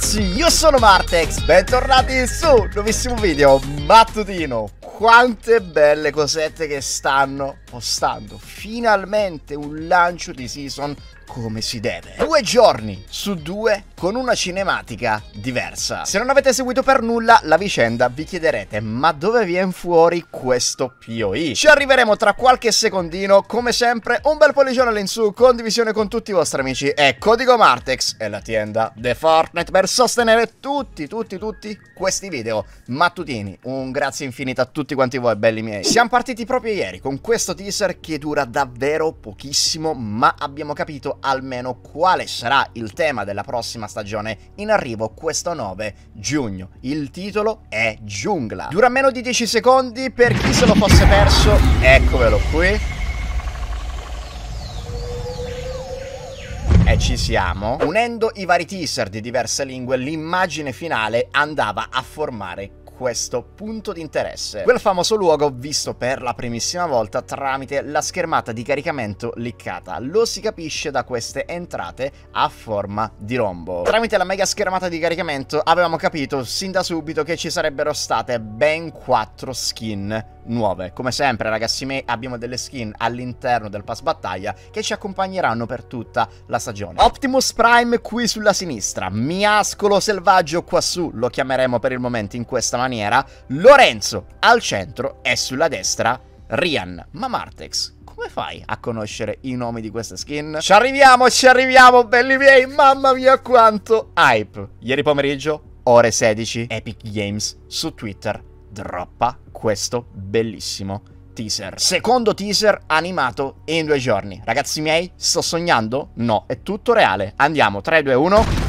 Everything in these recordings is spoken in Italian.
ragazzi, io sono Martex, bentornati su un nuovissimo video mattutino Quante belle cosette che stanno postando Finalmente un lancio di season come si deve. Due giorni su due con una cinematica diversa. Se non avete seguito per nulla la vicenda vi chiederete ma dove viene fuori questo POI? Ci arriveremo tra qualche secondino, come sempre un bel pollicione all'insù, condivisione con tutti i vostri amici e Codigo Martex è la tienda The Fortnite per sostenere tutti, tutti, tutti questi video mattutini. Un grazie infinito a tutti quanti voi belli miei. Siamo partiti proprio ieri con questo teaser che dura davvero pochissimo ma abbiamo capito almeno quale sarà il tema della prossima stagione in arrivo questo 9 giugno. Il titolo è Giungla. Dura meno di 10 secondi, per chi se lo fosse perso, eccovelo qui. E ci siamo. Unendo i vari teaser di diverse lingue, l'immagine finale andava a formare questo punto di interesse, quel famoso luogo visto per la primissima volta tramite la schermata di caricamento liccata. Lo si capisce da queste entrate a forma di rombo. Tramite la mega schermata di caricamento avevamo capito sin da subito che ci sarebbero state ben 4 skin nuove. Come sempre ragazzi me abbiamo delle skin all'interno del pass battaglia che ci accompagneranno per tutta la stagione. Optimus Prime qui sulla sinistra, Miascolo Selvaggio qua su, lo chiameremo per il momento in questa maniera maniera, Lorenzo al centro e sulla destra Rian. Ma Martex, come fai a conoscere i nomi di questa skin? Ci arriviamo, ci arriviamo, belli miei, mamma mia quanto hype! Ieri pomeriggio, ore 16, Epic Games su Twitter droppa questo bellissimo teaser. Secondo teaser animato in due giorni. Ragazzi miei, sto sognando? No, è tutto reale. Andiamo, 3, 2, 1...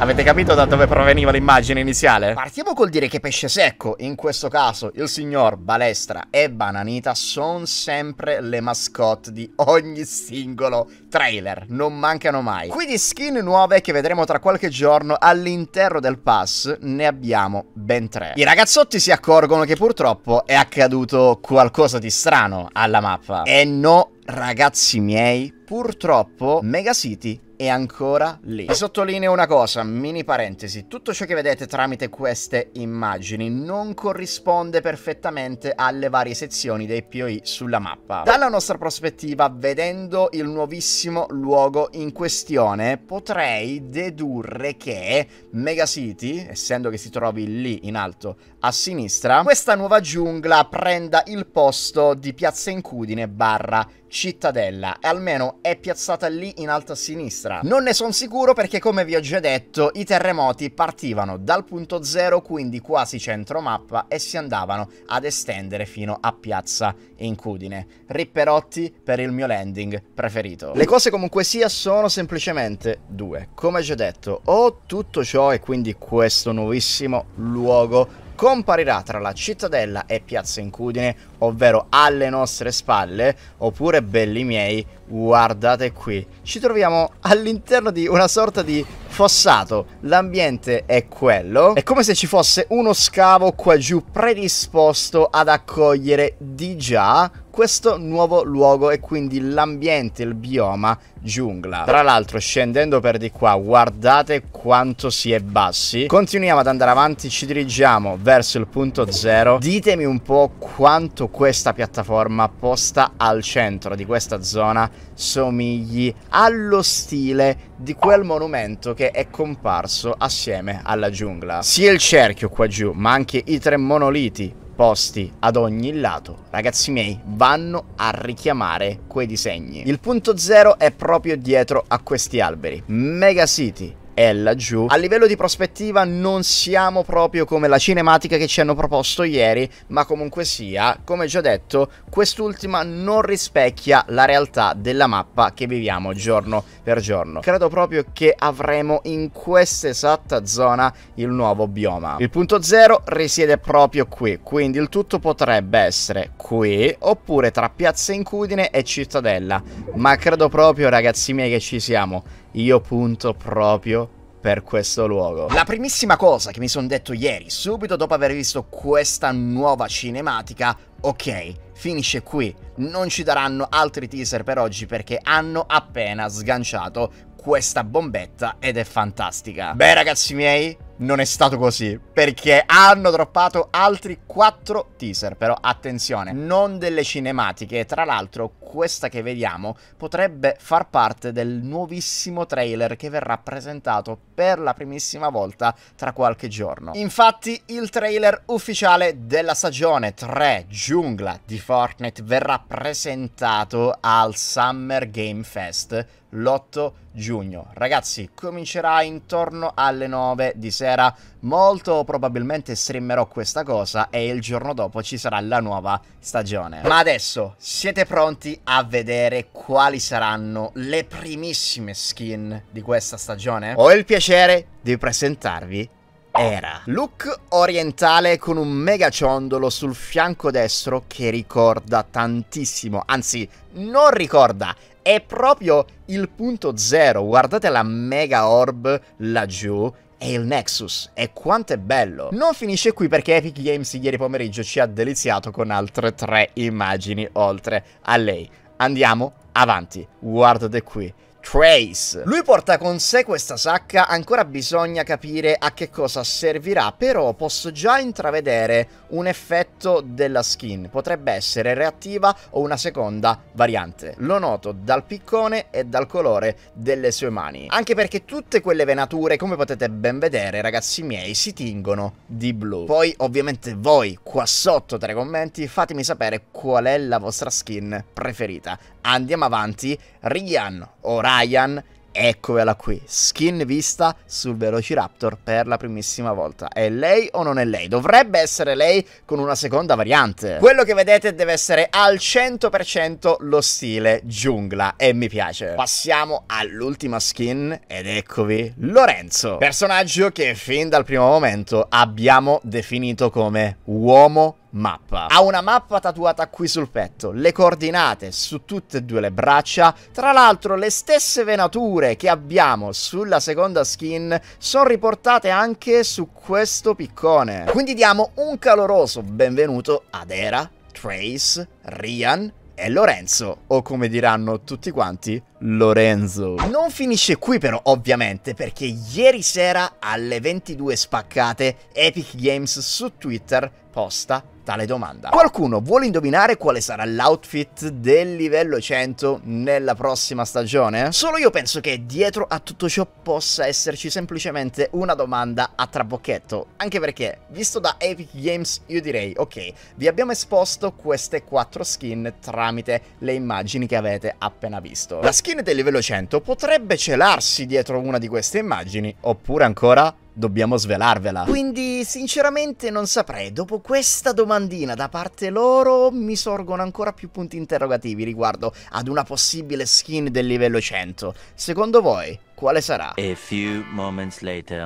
Avete capito da dove proveniva l'immagine iniziale? Partiamo col dire che pesce secco, in questo caso il signor Balestra e Bananita, sono sempre le mascotte di ogni singolo trailer, non mancano mai. Qui di skin nuove che vedremo tra qualche giorno all'interno del pass ne abbiamo ben tre. I ragazzotti si accorgono che purtroppo è accaduto qualcosa di strano alla mappa e no Ragazzi miei, purtroppo Megacity è ancora lì. Vi sottolineo una cosa, mini parentesi, tutto ciò che vedete tramite queste immagini non corrisponde perfettamente alle varie sezioni dei POI sulla mappa. Dalla nostra prospettiva, vedendo il nuovissimo luogo in questione, potrei dedurre che Megacity, essendo che si trovi lì in alto a sinistra, questa nuova giungla prenda il posto di Piazza Incudine barra cittadella, e almeno è piazzata lì in alto a sinistra. Non ne sono sicuro perché come vi ho già detto i terremoti partivano dal punto zero, quindi quasi centro mappa, e si andavano ad estendere fino a piazza Incudine. Ripperotti per il mio landing preferito. Le cose comunque sia sono semplicemente due. Come già detto, ho tutto ciò e quindi questo nuovissimo luogo comparirà tra la cittadella e Piazza Incudine, ovvero alle nostre spalle, oppure belli miei, guardate qui. Ci troviamo all'interno di una sorta di fossato, l'ambiente è quello, è come se ci fosse uno scavo qua giù predisposto ad accogliere di già questo nuovo luogo e quindi l'ambiente, il bioma giungla. Tra l'altro scendendo per di qua guardate quanto si è bassi. Continuiamo ad andare avanti, ci dirigiamo verso il punto zero. Ditemi un po' quanto questa piattaforma posta al centro di questa zona somigli allo stile di quel monumento che è comparso assieme alla giungla. Sia il cerchio qua giù ma anche i tre monoliti posti ad ogni lato, ragazzi miei, vanno a richiamare quei disegni. Il punto zero è proprio dietro a questi alberi. Mega City è laggiù. A livello di prospettiva non siamo proprio come la cinematica che ci hanno proposto ieri, ma comunque sia, come già detto, quest'ultima non rispecchia la realtà della mappa che viviamo giorno per giorno. Credo proprio che avremo in questa esatta zona il nuovo bioma. Il punto zero risiede proprio qui, quindi il tutto potrebbe essere qui oppure tra Piazza Incudine e Cittadella, ma credo proprio ragazzi miei che ci siamo io punto proprio per questo luogo. La primissima cosa che mi sono detto ieri, subito dopo aver visto questa nuova cinematica, ok, finisce qui. Non ci daranno altri teaser per oggi perché hanno appena sganciato questa bombetta ed è fantastica. Beh ragazzi miei, non è stato così, perché hanno droppato altri 4 teaser, però attenzione, non delle cinematiche, tra l'altro questa che vediamo potrebbe far parte del nuovissimo trailer che verrà presentato per la primissima volta tra qualche giorno. Infatti il trailer ufficiale della stagione 3 giungla di Fortnite verrà presentato al Summer Game Fest l'8 giugno. Ragazzi, comincerà intorno alle 9 di sera. Molto probabilmente streamerò questa cosa e il giorno dopo ci sarà la nuova stagione. Ma adesso siete pronti a vedere quali saranno le primissime skin di questa stagione? Ho il piacere di presentarvi era. Look orientale con un mega ciondolo sul fianco destro che ricorda tantissimo, anzi non ricorda, è proprio il punto zero. Guardate la mega orb laggiù e il Nexus. E quanto è bello! Non finisce qui perché Epic Games ieri pomeriggio ci ha deliziato con altre tre immagini oltre a lei. Andiamo avanti. Guardate qui. Trace. Lui porta con sé questa sacca, ancora bisogna capire a che cosa servirà, però posso già intravedere un effetto della skin. Potrebbe essere reattiva o una seconda variante. Lo noto dal piccone e dal colore delle sue mani. Anche perché tutte quelle venature, come potete ben vedere, ragazzi miei, si tingono di blu. Poi, ovviamente, voi qua sotto tra i commenti fatemi sapere qual è la vostra skin preferita. Andiamo avanti. Rian, Orion. Ryan, eccola qui, skin vista sul Velociraptor per la primissima volta. È lei o non è lei? Dovrebbe essere lei con una seconda variante. Quello che vedete deve essere al 100% lo stile giungla e mi piace. Passiamo all'ultima skin ed eccovi Lorenzo, personaggio che fin dal primo momento abbiamo definito come uomo mappa. Ha una mappa tatuata qui sul petto, le coordinate su tutte e due le braccia, tra l'altro le stesse venature che abbiamo sulla seconda skin sono riportate anche su questo piccone. Quindi diamo un caloroso benvenuto ad Era, Trace, Rian e Lorenzo, o come diranno tutti quanti, Lorenzo. Non finisce qui però ovviamente perché ieri sera alle 22 spaccate Epic Games su Twitter posta tale domanda. Qualcuno vuole indovinare quale sarà l'outfit del livello 100 nella prossima stagione? Solo io penso che dietro a tutto ciò possa esserci semplicemente una domanda a trabocchetto, anche perché, visto da Epic Games, io direi, ok, vi abbiamo esposto queste quattro skin tramite le immagini che avete appena visto. La skin del livello 100 potrebbe celarsi dietro una di queste immagini, oppure ancora dobbiamo svelarvela. Quindi, sinceramente, non saprei, dopo questa domanda domandina da parte loro mi sorgono ancora più punti interrogativi riguardo ad una possibile skin del livello 100. Secondo voi, quale sarà?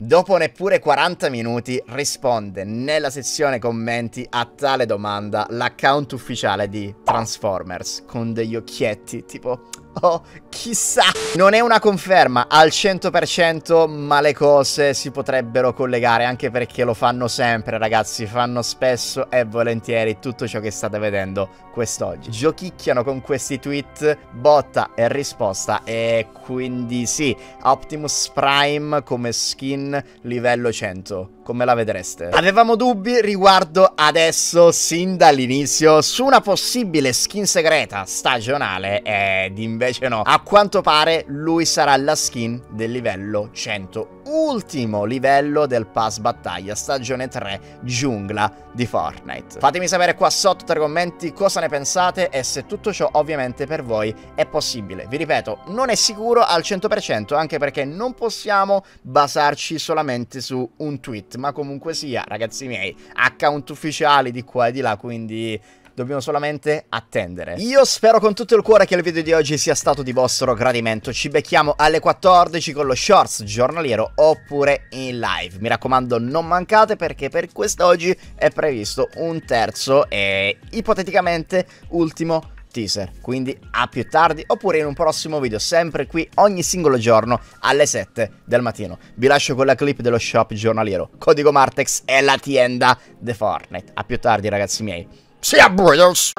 Dopo neppure 40 minuti risponde nella sezione commenti a tale domanda l'account ufficiale di Transformers con degli occhietti tipo Oh, chissà. Non è una conferma al 100%, ma le cose si potrebbero collegare, anche perché lo fanno sempre, ragazzi. Fanno spesso e volentieri tutto ciò che state vedendo quest'oggi. Giochicchiano con questi tweet, botta e risposta. E quindi sì, Optimus Prime come skin livello 100. Come la vedreste? Avevamo dubbi riguardo adesso, sin dall'inizio, su una possibile skin segreta stagionale ed d'inverno invece no. A quanto pare lui sarà la skin del livello 100 ultimo livello del pass battaglia stagione 3 giungla di Fortnite. Fatemi sapere qua sotto tra i commenti cosa ne pensate e se tutto ciò ovviamente per voi è possibile. Vi ripeto, non è sicuro al 100% anche perché non possiamo basarci solamente su un tweet, ma comunque sia, ragazzi miei, account ufficiali di qua e di là, quindi dobbiamo solamente attendere. Io spero con tutto il cuore che il video di oggi sia stato di vostro gradimento, ci becchiamo alle 14 con lo shorts giornaliero oppure in live. Mi raccomando non mancate perché per quest'oggi è previsto un terzo e ipoteticamente ultimo teaser, quindi a più tardi oppure in un prossimo video, sempre qui ogni singolo giorno alle 7 del mattino. Vi lascio con la clip dello shop giornaliero, codigo Martex e la tienda The Fortnite. A più tardi ragazzi miei. See ya, brothers.